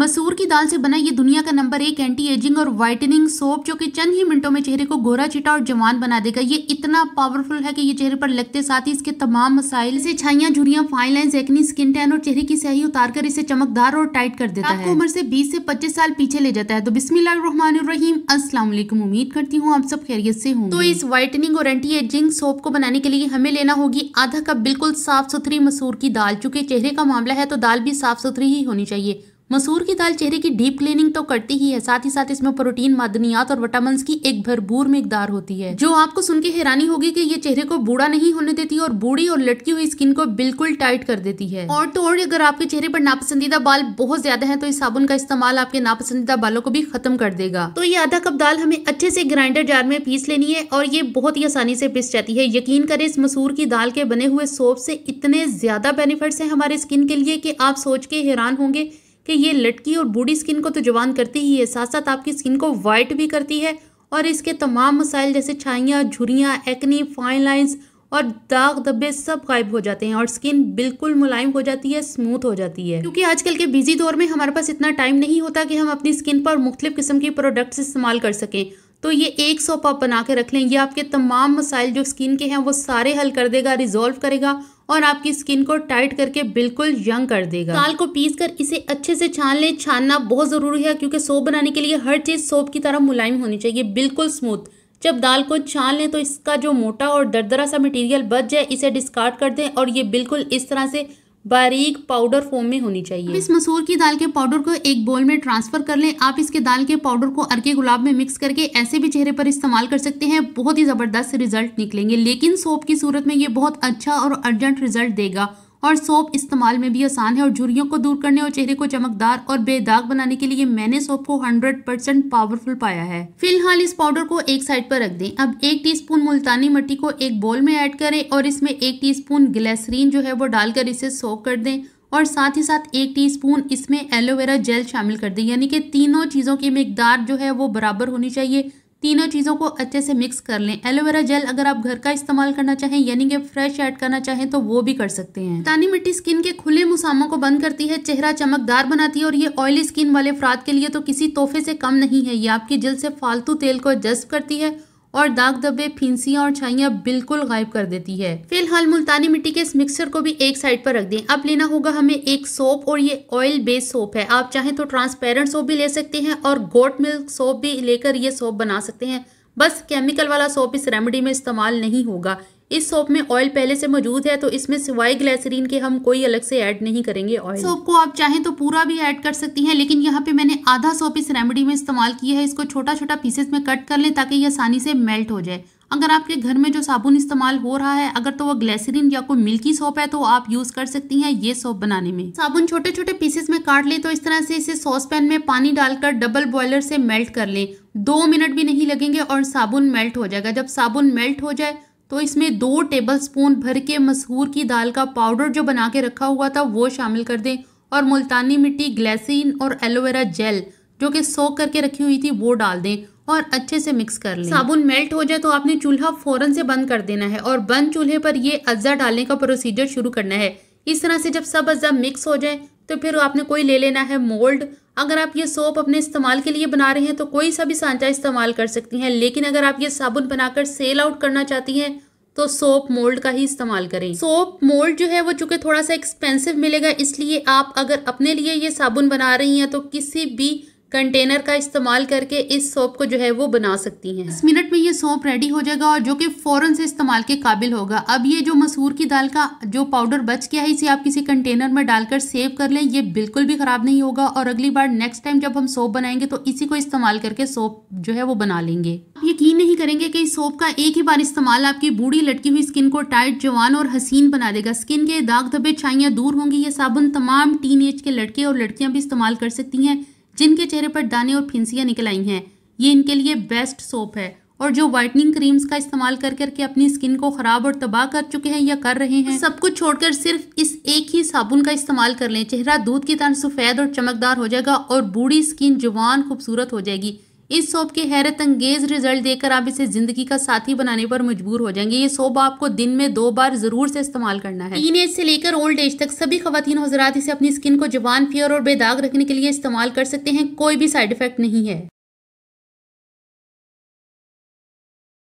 मसूर की दाल से बना ये दुनिया का नंबर एक एंटी एजिंग और वाइटनिंग सोप जो कि चंद ही मिनटों में चेहरे को गोरा चिटा और जवान बना देगा ये इतना पावरफुल है कि ये चेहरे पर लगते साथ ही इसके तमाम मसाइल से छाइया झुरियां fine line acne skin tan और चेहरे की स्याही उतार कर इसे चमकदार और टाइट कर देता है उम्र से बीस से पच्चीस साल पीछे ले जाता है तो बिस्मिल्लाम असलम उम्मीद करती हूँ आप सब खैरियत से हूँ तो इस वाइटनिंग और एंटी एजिंग सोप को बनाने के लिए हमें लेना होगी आधा कप बिल्कुल साफ सुथरी मसूर की दाल चूंकि चेहरे का मामला है तो दाल भी साफ सुथरी ही होनी चाहिए मसूर की दाल चेहरे की डीप क्लीनिंग तो करती ही है साथ ही साथ इसमें प्रोटीन मादनियात और विटामिन की एक भरपूर मिकदार होती है जो आपको सुन के हैरानी होगी की ये चेहरे को बूढ़ा नहीं होने देती और बूढ़ी और लटकी हुई स्किन को बिल्कुल टाइट कर देती है और तो और अगर आपके चेहरे पर नापसंदीदा बाल बहुत ज्यादा है तो इस साबुन का इस्तेमाल आपके नापसंदीदा बालों को भी खत्म कर देगा तो ये आधा कप दाल हमें अच्छे से ग्राइंडर जार में पीस लेनी है और ये बहुत ही आसानी से पिस जाती है यकीन करें इस मसूर की दाल के बने हुए सोप से इतने ज्यादा बेनिफिट्स हैं हमारे स्किन के लिए कि आप सोच के हैरान होंगे कि ये लटकी और बूढ़ी स्किन को तो जवान करती ही है साथ साथ आपकी स्किन को वाइट भी करती है और इसके तमाम मसाइल जैसे छाइयाँ झुरियाँ एक्नी फाइन लाइन्स और दाग धब्बे सब गायब हो जाते हैं और स्किन बिल्कुल मुलायम हो जाती है स्मूथ हो जाती है क्योंकि आजकल के बिजी दौर में हमारे पास इतना टाइम नहीं होता कि हम अपनी स्किन पर मुख्तलिफ किस्म के प्रोडक्ट्स इस्तेमाल कर सकें तो ये एक सोप आप बना के रख लें ये आपके तमाम मसाइल जो स्किन के हैं वो सारे हल कर देगा रिजोल्व करेगा और आपकी स्किन को टाइट करके बिल्कुल यंग कर देगा दाल को पीस कर इसे अच्छे से छान लें छानना बहुत ज़रूरी है क्योंकि सोप बनाने के लिए हर चीज़ सोप की तरह मुलायम होनी चाहिए बिल्कुल स्मूथ जब दाल को छान लें तो इसका जो मोटा और दरदरा सा मटेरियल बच जाए इसे डिस्कार्ड कर दें और ये बिल्कुल इस तरह से बारीक पाउडर फॉर्म में होनी चाहिए इस मसूर की दाल के पाउडर को एक बोल में ट्रांसफर कर लें आप इसके दाल के पाउडर को अरके गुलाब में मिक्स करके ऐसे भी चेहरे पर इस्तेमाल कर सकते हैं बहुत ही ज़बरदस्त रिजल्ट निकलेंगे लेकिन सोप की सूरत में ये बहुत अच्छा और अर्जेंट रिजल्ट देगा और सोप इस्तेमाल में भी आसान है और झुरियों को दूर करने और चेहरे को चमकदार और बेदाग बनाने के लिए मैंने सोप को 100 परसेंट पावरफुल पाया है फिलहाल इस पाउडर को एक साइड पर रख दें अब एक टीस्पून मुल्तानी मट्टी को एक बोल में ऐड करें और इसमें एक टीस्पून स्पून जो है वो डालकर इसे सोप कर दें और साथ ही साथ एक टी इसमें एलोवेरा जेल शामिल कर दें यानी कि तीनों चीज़ों की मकदार जो है वो बराबर होनी चाहिए तीनों चीज़ों को अच्छे से मिक्स कर लें एलोवेरा जेल अगर आप घर का इस्तेमाल करना चाहें यानी कि फ्रेश ऐड करना चाहें तो वो भी कर सकते हैं तानी मिट्टी स्किन के खुले मुसामों को बंद करती है चेहरा चमकदार बनाती है और ये ऑयली स्किन वाले अफराद के लिए तो किसी तोहफे से कम नहीं है ये आपकी जल्द से फालतू तेल को एडजस्ट करती है और दाग धब्बे फिंसियाँ और छाइयाँ बिल्कुल गायब कर देती है फिलहाल मुल्तानी मिट्टी के इस मिक्सचर को भी एक साइड पर रख दें अब लेना होगा हमें एक सोप और ये ऑयल बेस्ड सोप है आप चाहें तो ट्रांसपेरेंट सोप भी ले सकते हैं और गोट मिल्क सोप भी लेकर ये सोप बना सकते हैं बस केमिकल वाला सोप इस रेमेडी में इस्तेमाल नहीं होगा इस सोप में ऑयल पहले से मौजूद है तो इसमें सिवाय ग्लैसरीन के हम कोई अलग से ऐड नहीं करेंगे ऑयल सोप को आप चाहें तो पूरा भी ऐड कर सकती हैं लेकिन यहाँ पे मैंने आधा सोप इस रेमेडी में इस्तेमाल किया है इसको छोटा छोटा पीसेस में कट कर लें ताकि ये आसानी से मेल्ट हो जाए अगर आपके घर में जो साबुन इस्तेमाल हो रहा है अगर तो वो ग्लैसरीन या कोई मिल्की सोप है तो आप यूज कर सकती हैं ये सोप बनाने में साबुन छोटे छोटे पीसेस में काट लें तो इस तरह से इसे सॉस पैन में पानी डालकर डबल बॉयलर से मेल्ट कर लें दो मिनट भी नहीं लगेंगे और साबुन मेल्ट हो जाएगा जब साबुन मेल्ट हो जाए तो इसमें दो टेबलस्पून भर के मसूर की दाल का पाउडर जो बना के रखा हुआ था वो शामिल कर दें और मुल्तानी मिट्टी ग्लैसिन और एलोवेरा जेल जो कि सोख करके रखी हुई थी वो डाल दें और अच्छे से मिक्स कर लें साबुन मेल्ट हो जाए तो आपने चूल्हा फ़ौरन से बंद कर देना है और बंद चूल्हे पर ये अज्जा डालने का प्रोसीजर शुरू करना है इस तरह से जब सब अज्जा मिक्स हो जाए तो फिर आपने कोई ले लेना है मोल्ड अगर आप ये सोप अपने इस्तेमाल के लिए बना रहे हैं तो कोई सा भी सांचा इस्तेमाल कर सकती हैं लेकिन अगर आप ये साबुन बनाकर सेल आउट करना चाहती हैं तो सोप मोल्ड का ही इस्तेमाल करें सोप मोल्ड जो है वो चूंकि थोड़ा सा एक्सपेंसिव मिलेगा इसलिए आप अगर अपने लिए ये साबुन बना रही हैं तो किसी भी कंटेनर का इस्तेमाल करके इस सोप को जो है वो बना सकती हैं दस मिनट में ये सोप रेडी हो जाएगा और जो कि फ़ौरन से इस्तेमाल के काबिल होगा अब ये जो मसूर की दाल का जो पाउडर बच गया है इसे आप किसी कंटेनर में डालकर सेव कर लें ये बिल्कुल भी ख़राब नहीं होगा और अगली बार नेक्स्ट टाइम जब हम सोप बनाएंगे तो इसी को इस्तेमाल करके सोप जो है वो बना लेंगे आप यकीन नहीं करेंगे कि इस सोप का एक ही बार इस्तेमाल आपकी बूढ़ी लटकी हुई स्किन को टाइट जवान और हसीन बना देगा स्किन के दाग धब्बे छाइयाँ दूर होंगी ये साबुन तमाम टीन के लड़के और लड़कियाँ भी इस्तेमाल कर सकती हैं जिनके चेहरे पर दाने और फिंसियाँ निकल आई हैं ये इनके लिए बेस्ट सोप है और जो व्हाइटनिंग क्रीम्स का इस्तेमाल कर करके अपनी स्किन को ख़राब और तबाह कर चुके हैं या कर रहे हैं सब कुछ छोड़कर सिर्फ इस एक ही साबुन का इस्तेमाल कर लें चेहरा दूध की तरह सफ़ेद और चमकदार हो जाएगा और बूढ़ी स्किन जवान खूबसूरत हो जाएगी इस सोप के हैरत अंगेज रिजल्ट देकर आप इसे जिंदगी का साथी बनाने पर मजबूर हो जाएंगे ये सोप आपको दिन में दो बार जरूर से इस्तेमाल करना है टीन एज से लेकर ओल्ड एज तक सभी खातन हजरात इसे अपनी स्किन को जवान फियर और बेदाग रखने के लिए इस्तेमाल कर सकते हैं कोई भी साइड इफेक्ट नहीं है